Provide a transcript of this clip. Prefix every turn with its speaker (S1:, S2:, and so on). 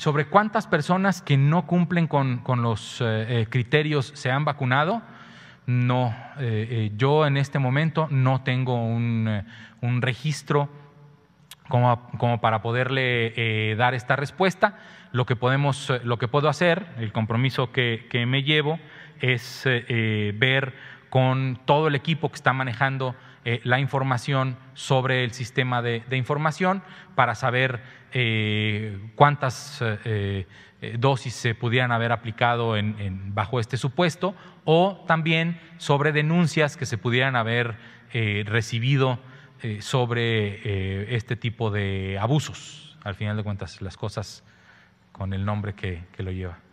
S1: sobre cuántas personas que no cumplen con, los eh, eh, criterios se han vacunado. No, eh, yo en este momento no tengo un, registro como, como, para poderle dar esta respuesta. Lo que, podemos, lo que puedo hacer, el compromiso que, que me llevo, es ver con todo el equipo que está manejando eh, la información sobre el sistema de, información para saber eh, cuántas eh, dosis se pudieran haber aplicado en, bajo este supuesto o también sobre denuncias que se pudieran haber recibido sobre este tipo de abusos. Al final de cuentas, las cosas con el nombre que lo lleva.